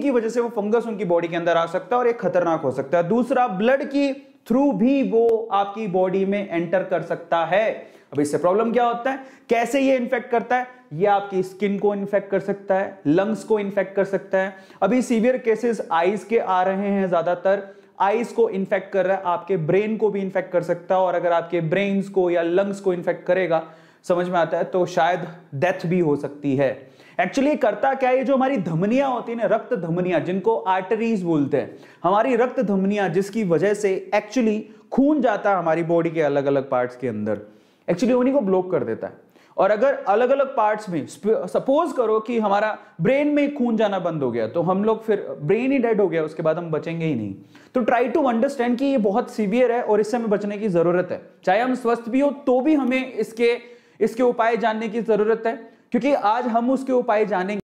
की वजह से वो फंगस उनकी बॉडी के अंदर आ सकता है और ये खतरनाक हो सकता है दूसरा ब्लड की थ्रू भी वो आपकी बॉडी में एंटर कर सकता है अब इससे प्रॉब्लम क्या होता है कैसे ये इन्फेक्ट करता है ये आपकी स्किन को इन्फेक्ट कर सकता है लंग्स को इन्फेक्ट कर सकता है अभी सीवियर केसेस आईज के आ रहे हैं ज्यादातर आईज को इन्फेक्ट कर रहा है आपके ब्रेन को भी इन्फेक्ट कर सकता है और अगर आपके ब्रेन को या लंग्स को इन्फेक्ट करेगा समझ में आता है तो शायद डेथ भी हो सकती है एक्चुअली करता क्या है जो हमारी धमनियां होती है ना रक्त धमनियां जिनको आर्टरीज बोलते हैं हमारी रक्त धमनियां जिसकी वजह से एक्चुअली खून जाता है हमारी बॉडी के अलग अलग पार्ट्स के अंदर एक्चुअली उन्हीं को ब्लॉक कर देता है और अगर अलग अलग पार्ट्स में सपोज करो कि हमारा ब्रेन में खून जाना बंद हो गया तो हम लोग फिर ब्रेन ही डेड हो गया उसके बाद हम बचेंगे ही नहीं तो ट्राई टू अंडरस्टैंड कि ये बहुत सीवियर है और इससे हमें बचने की जरूरत है चाहे हम स्वस्थ भी हो तो भी हमें इसके इसके उपाय जानने की जरूरत है क्योंकि आज हम उसके उपाय जानेंगे